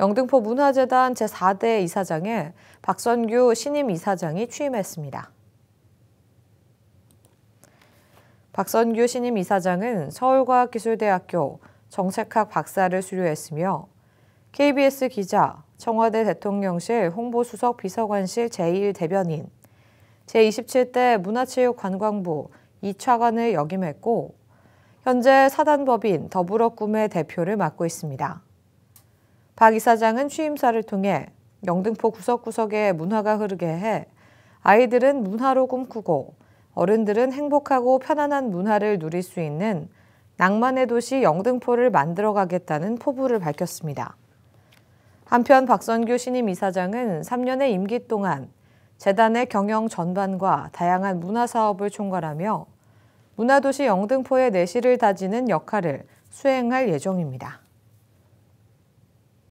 영등포 문화재단 제4대 이사장에 박선규 신임 이사장이 취임했습니다. 박선규 신임 이사장은 서울과학기술대학교 정책학 박사를 수료했으며 KBS 기자, 청와대 대통령실 홍보수석 비서관실 제1대변인, 제27대 문화체육관광부 2차관을 역임했고 현재 사단법인 더불어꿈의 대표를 맡고 있습니다. 박 이사장은 취임사를 통해 영등포 구석구석에 문화가 흐르게 해 아이들은 문화로 꿈꾸고 어른들은 행복하고 편안한 문화를 누릴 수 있는 낭만의 도시 영등포를 만들어가겠다는 포부를 밝혔습니다. 한편 박선규 신임 이사장은 3년의 임기 동안 재단의 경영 전반과 다양한 문화 사업을 총괄하며 문화도시 영등포의 내실을 다지는 역할을 수행할 예정입니다.